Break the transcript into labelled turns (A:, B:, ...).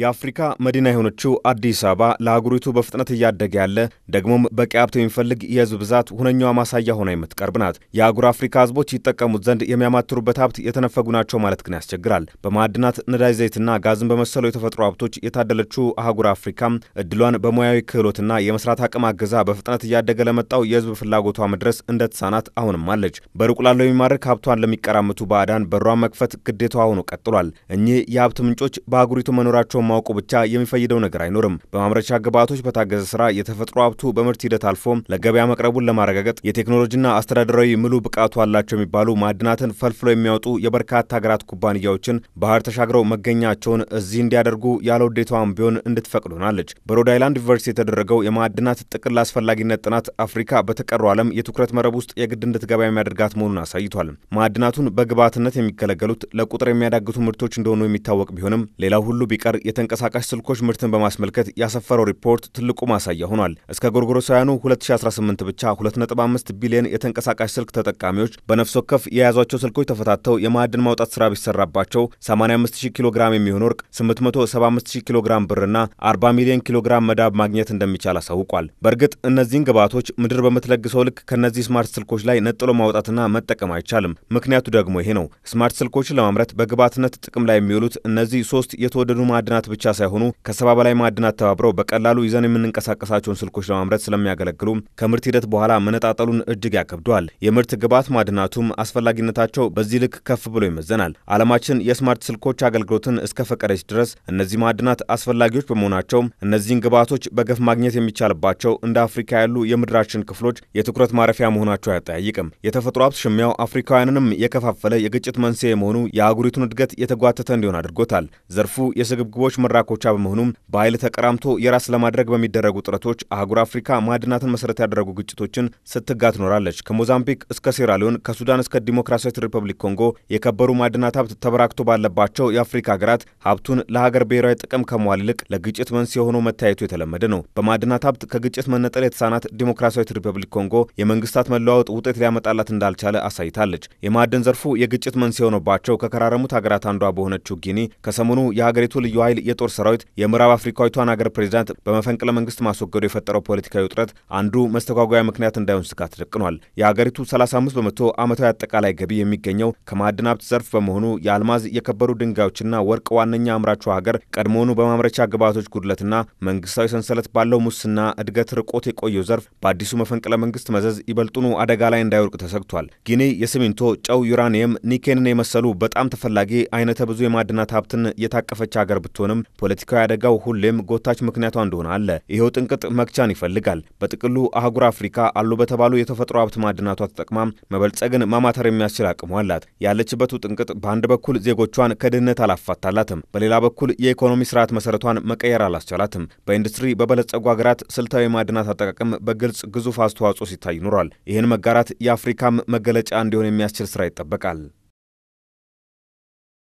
A: የአፍሪካ መዲና የሆነችው አዲስ አበባ ለአህጉሪቱ በፍጥነት እያደገ ያለ ደግሞም በቂ ሀብት የሚፈልግ የህዝብ ብዛት ሁነኛዋ ማሳያ ሆና የምትቀርብ ናት። የአህጉር አፍሪካ ህዝቦች ይጠቀሙት ዘንድ የሚያማትሩበት ሀብት የተነፈጉ ናቸው ማለት ግን ያስቸግራል። በማዕድናት ነዳጅ፣ ዘይትና ጋዝን በመሰሉ የተፈጥሮ ሀብቶች የታደለችው አህጉር አፍሪካም እድሏን በሙያዊ ክህሎትና የመስራት አቅም አገዛ በፍጥነት እያደገ ለመጣው የህዝብ ፍላጎቷ መድረስ ተሳናት አሁንም አለች። በሩቅ ላለው የሚማርክ ሀብቷን ለሚቀራምቱ ባዕዳን በሯን መክፈት ግዴታዋ ሆኖ ቀጥሏል። እኚህ የሀብት ምንጮች በአህጉሪቱ መኖራቸው ተፈጥሮን ማውቁ ብቻ የሚፈይደው ነገር አይኖርም። በማምረቻ ግብዓቶች በታገዘ ስራ የተፈጥሮ ሀብቱ በምርት ሂደት አልፎ ለገበያ መቅረቡን ለማረጋገጥ የቴክኖሎጂና አስተዳደራዊ ምሉ ብቃቱ አላቸው የሚባሉ ማዕድናትን ፈልፍሎ የሚያወጡ የበርካታ ሀገራት ኩባንያዎችን ባህር ተሻግረው መገኛቸውን እዚህ እንዲያደርጉ ያለ ውዴታዋም ቢሆን እንድትፈቅድ ሆናለች። በሮድ አይላንድ ዩኒቨርሲቲ የተደረገው የማዕድናት ጥቅል አስፈላጊነት ጥናት አፍሪካ በተቀሩ ዓለም የትኩረት መረብ ውስጥ የግድ እንድትገባ የሚያደርጋት መሆኑን አሳይቷል። ማዕድናቱን በግብዓትነት የሚገለገሉት ለቁጥር የሚያዳግቱ ምርቶች እንደሆኑ የሚታወቅ ቢሆንም ሌላው ሁሉ ቢቀር የተንቀሳቃሽ ስልኮች ምርትን በማስመልከት ያሰፈረው ሪፖርት ትልቁ ማሳያ ሆኗል። እስከ ጎርጎሮሳውያኑ 2018 ብቻ 2.5 ቢሊዮን የተንቀሳቃሽ ስልክ ተጠቃሚዎች በነፍስ ወከፍ የያዟቸው ስልኮች ተፈታተው የማዕድን ማውጣት ስራ ቢሰራባቸው 85000 ኪሎ ግራም የሚሆን ወርቅ፣ 875000 ኪሎ ግራም ብርና 40 ሚሊዮን ኪሎ ግራም መዳብ ማግኘት እንደሚቻል አሳውቋል። በእርግጥ እነዚህን ግብዓቶች ምድር በምትለግሰው ልክ ከእነዚህ ስማርት ስልኮች ላይ ነጥሎ ማውጣትና መጠቀም አይቻልም። ምክንያቱ ደግሞ ይሄ ነው። ስማርት ስልኮችን ለማምረት በግብዓትነት ጥቅም ላይ የሚውሉት እነዚህ ሶስት የተወደዱ ማዕድናት ማዕድናት ብቻ ሳይሆኑ ከሰባ በላይ ማዕድናት ተባብረው በቀላሉ ይዘን የምንንቀሳቀሳቸውን ስልኮች ለማምረት ስለሚያገለግሉ ከምርት ሂደት በኋላ መነጣጠሉን እጅግ ያከብደዋል። የምርት ግብዓት ማዕድናቱም አስፈላጊነታቸው በዚህ ልክ ከፍ ብሎ ይመዘናል። ዓለማችን የስማርት ስልኮች አገልግሎትን እስከ ፈቀደች ድረስ እነዚህ ማዕድናት አስፈላጊዎች በመሆናቸው እነዚህን ግብዓቶች በገፍ ማግኘት የሚቻልባቸው እንደ አፍሪካ ያሉ የምድራችን ክፍሎች የትኩረት ማረፊያ መሆናቸው አያጠያይቅም። የተፈጥሮ ሀብት ሽሚያው አፍሪካውያንንም የከፋፈለ የግጭት መንስኤ መሆኑ የአህጉሪቱን እድገት የተጓተተ እንዲሆን አድርጎታል። ዘርፉ የስግብግቦች የአፍሪካዎች መራኮቻ በመሆኑም በኃይል ተቀራምቶ የራስ ለማድረግ በሚደረጉ ጥረቶች አህጉር አፍሪካ ማዕድናትን መሰረት ያደረጉ ግጭቶችን ስትጋ ትኖራለች። ከሞዛምቢክ እስከ ሴራሊዮን፣ ከሱዳን እስከ ዲሞክራሲያዊት ሪፐብሊክ ኮንጎ የከበሩ ማዕድናት ሀብት ተበራክቶ ባለባቸው የአፍሪካ ሀገራት ሀብቱን ለሀገር ብሔራዊ ጥቅም ከመዋል ይልቅ ለግጭት መንስኤ ሆኖ መታየቱ የተለመደ ነው። በማዕድናት ሀብት ከግጭት መነጠል የተሳናት ዲሞክራሲያዊት ሪፐብሊክ ኮንጎ የመንግስታት መለዋወጥ ውጤት ሊያመጣላት እንዳልቻለ አሳይታለች። የማዕድን ዘርፉ የግጭት መንስኤ ሆኖባቸው ከከራረሙት ሀገራት አንዷ በሆነችው ጊኒ ከሰሞኑ የሀገሪቱ ልዩ ኃይል የጦር ሰራዊት የምዕራብ አፍሪካዊቷን ሀገር ፕሬዚዳንት በመፈንቅለ መንግስት ማስወገዱ የፈጠረው ፖለቲካዊ ውጥረት አንዱ መስተጓጓያ ምክንያት እንዳይሆን ስጋት ደቅኗል። የሀገሪቱ 35 በመቶ ዓመታዊ አጠቃላይ ገቢ የሚገኘው ከማዕድን ሀብት ዘርፍ በመሆኑ የአልማዝ የከበሩ ድንጋዮችና ወርቅ ዋነኛ አምራቹ ሀገር ቀድሞውኑ በማምረቻ ግብዓቶች ጉድለትና መንግስታዊ ሰንሰለት ባለው ሙስና እድገት ርቆት የቆየው ዘርፍ በአዲሱ መፈንቅለ መንግስት መዘዝ ይበልጡኑ አደጋ ላይ እንዳይወርቅ ተሰግቷል። ጊኒ የሲሚንቶ፣ ጨው፣ ዩራኒየም፣ ኒኬንን የመሰሉ በጣም ተፈላጊ አይነተ ብዙ የማዕድናት ሀብትን የታቀፈች ሀገር ብትሆንም ቢሆንም ፖለቲካዊ አደጋው ሁሌም ጎታች ምክንያቷ እንደሆነ አለ። ይኸው ጥንቅጥ መክቻን ይፈልጋል። በጥቅሉ አህጉር አፍሪካ አሉ በተባሉ የተፈጥሮ ሀብት ማዕድናቷ ተጠቅማ መበልጸግን ማማተር የሚያስችል አቅሙ አላት። ያለችበቱ ጥንቅጥ በአንድ በኩል ዜጎቿን ከድህነት አላፋታላትም፣ በሌላ በኩል የኢኮኖሚ ስርዓት መሰረቷን መቀየር አላስቻላትም። በኢንዱስትሪ በበለጸጉ ሀገራት ስልታዊ ማዕድናት አጠቃቀም በግልጽ ግዙፍ አስተዋጽኦ ሲታይ ይኖራል። ይህን መጋራት የአፍሪካም መገለጫ እንዲሆን የሚያስችል ስራ ይጠበቃል።